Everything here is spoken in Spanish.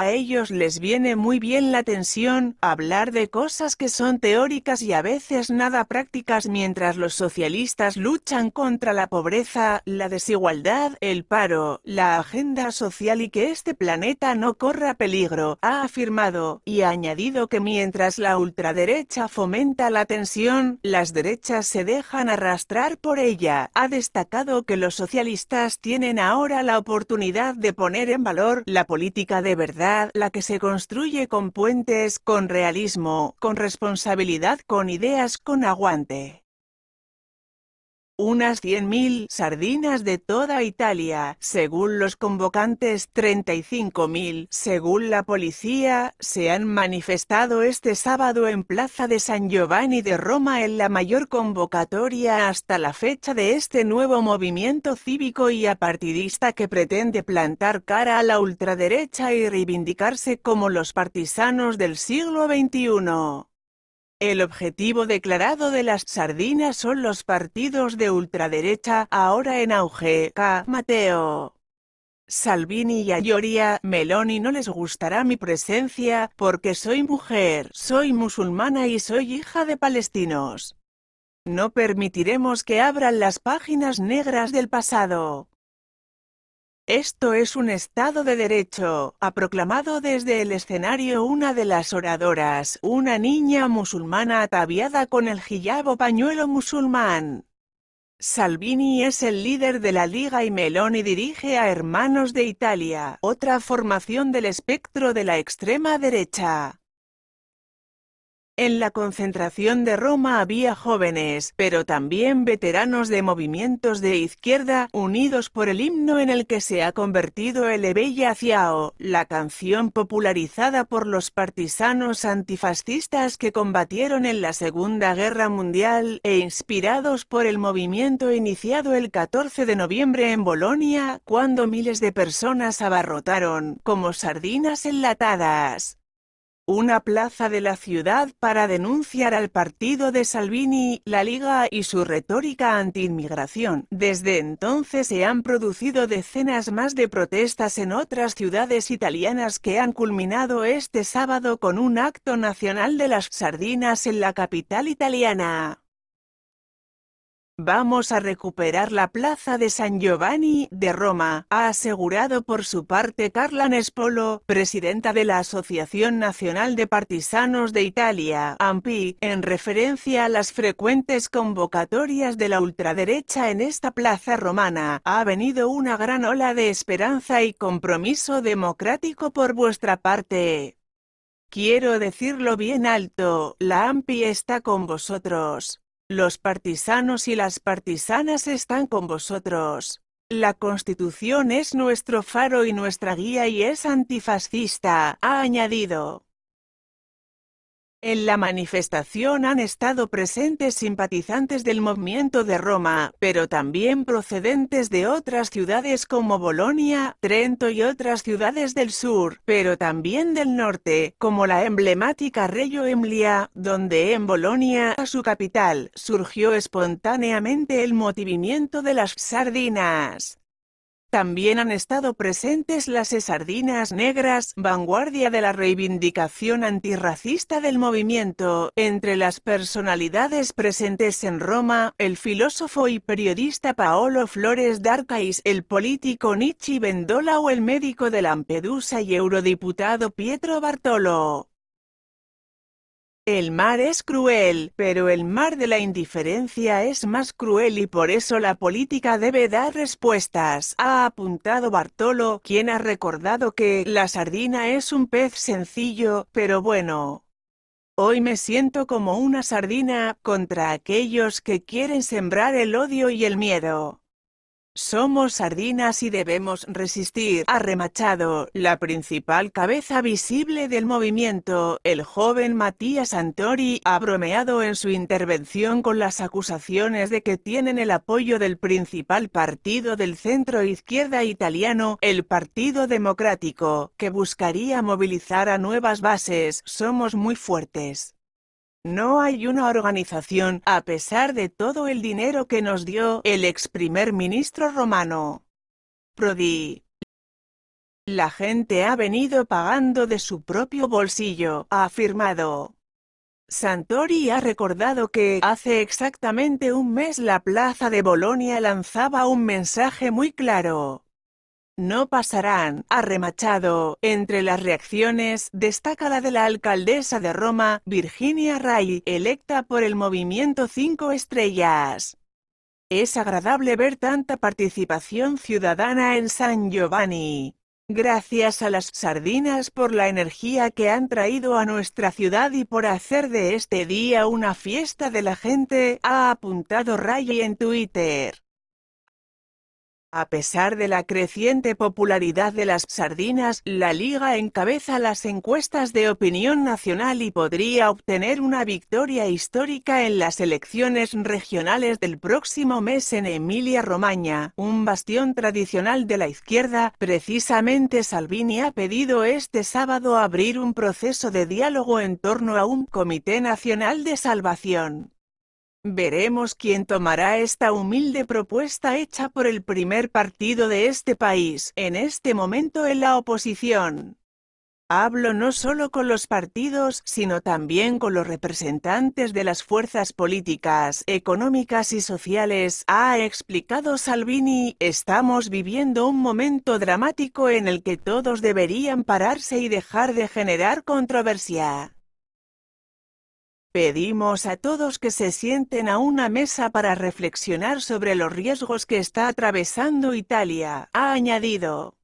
A ellos les viene muy bien la tensión, hablar de cosas que son teóricas y a veces nada prácticas mientras los socialistas luchan contra la pobreza, la desigualdad, el paro, la agenda social y que este planeta no corra peligro, ha afirmado, y ha añadido que mientras la ultraderecha fomenta la tensión, las derechas se dejan arrastrar por ella. Ha destacado que los socialistas tienen ahora la oportunidad de poner en valor la política de verdad la que se construye con puentes, con realismo, con responsabilidad, con ideas, con aguante unas 100.000 sardinas de toda Italia, según los convocantes 35.000, según la policía, se han manifestado este sábado en Plaza de San Giovanni de Roma en la mayor convocatoria hasta la fecha de este nuevo movimiento cívico y apartidista que pretende plantar cara a la ultraderecha y reivindicarse como los partisanos del siglo XXI. El objetivo declarado de las sardinas son los partidos de ultraderecha, ahora en auge, K. Mateo. Salvini y Ayoria, Meloni no les gustará mi presencia, porque soy mujer, soy musulmana y soy hija de palestinos. No permitiremos que abran las páginas negras del pasado. Esto es un Estado de Derecho, ha proclamado desde el escenario una de las oradoras, una niña musulmana ataviada con el gillabo pañuelo musulmán. Salvini es el líder de la Liga y Meloni dirige a Hermanos de Italia, otra formación del espectro de la extrema derecha. En la concentración de Roma había jóvenes, pero también veteranos de movimientos de izquierda, unidos por el himno en el que se ha convertido el Ebella Ciao, la canción popularizada por los partisanos antifascistas que combatieron en la Segunda Guerra Mundial e inspirados por el movimiento iniciado el 14 de noviembre en Bolonia, cuando miles de personas abarrotaron, como sardinas enlatadas, una plaza de la ciudad para denunciar al partido de Salvini, la Liga y su retórica antiinmigración. Desde entonces se han producido decenas más de protestas en otras ciudades italianas que han culminado este sábado con un acto nacional de las sardinas en la capital italiana. Vamos a recuperar la plaza de San Giovanni de Roma, ha asegurado por su parte Carla Nespolo, presidenta de la Asociación Nacional de Partisanos de Italia, AMPI, en referencia a las frecuentes convocatorias de la ultraderecha en esta plaza romana. Ha venido una gran ola de esperanza y compromiso democrático por vuestra parte. Quiero decirlo bien alto, la AMPI está con vosotros. Los partisanos y las partisanas están con vosotros. La Constitución es nuestro faro y nuestra guía y es antifascista, ha añadido. En la manifestación han estado presentes simpatizantes del movimiento de Roma, pero también procedentes de otras ciudades como Bolonia, Trento y otras ciudades del sur, pero también del norte, como la emblemática Reggio Emilia, donde en Bolonia, a su capital, surgió espontáneamente el movimiento de las sardinas. También han estado presentes las sardinas negras, vanguardia de la reivindicación antirracista del movimiento. Entre las personalidades presentes en Roma, el filósofo y periodista Paolo Flores Darcais, el político Nichi Vendola o el médico de Lampedusa y eurodiputado Pietro Bartolo. El mar es cruel, pero el mar de la indiferencia es más cruel y por eso la política debe dar respuestas, ha apuntado Bartolo, quien ha recordado que la sardina es un pez sencillo, pero bueno. Hoy me siento como una sardina contra aquellos que quieren sembrar el odio y el miedo. Somos sardinas y debemos resistir. Ha remachado la principal cabeza visible del movimiento. El joven Matías Santori ha bromeado en su intervención con las acusaciones de que tienen el apoyo del principal partido del centro izquierda italiano, el Partido Democrático, que buscaría movilizar a nuevas bases. Somos muy fuertes. No hay una organización, a pesar de todo el dinero que nos dio el ex primer ministro romano. Prodi. La gente ha venido pagando de su propio bolsillo, ha afirmado. Santori ha recordado que hace exactamente un mes la plaza de Bolonia lanzaba un mensaje muy claro no pasarán. Ha remachado. Entre las reacciones destaca la de la alcaldesa de Roma, Virginia Ray, electa por el movimiento 5 estrellas. Es agradable ver tanta participación ciudadana en San Giovanni. Gracias a las sardinas por la energía que han traído a nuestra ciudad y por hacer de este día una fiesta de la gente, ha apuntado Ray en Twitter. A pesar de la creciente popularidad de las sardinas, la liga encabeza las encuestas de opinión nacional y podría obtener una victoria histórica en las elecciones regionales del próximo mes en Emilia-Romaña, un bastión tradicional de la izquierda. Precisamente Salvini ha pedido este sábado abrir un proceso de diálogo en torno a un Comité Nacional de Salvación. Veremos quién tomará esta humilde propuesta hecha por el primer partido de este país, en este momento en la oposición. Hablo no solo con los partidos, sino también con los representantes de las fuerzas políticas, económicas y sociales, ha explicado Salvini. Estamos viviendo un momento dramático en el que todos deberían pararse y dejar de generar controversia. Pedimos a todos que se sienten a una mesa para reflexionar sobre los riesgos que está atravesando Italia, ha añadido.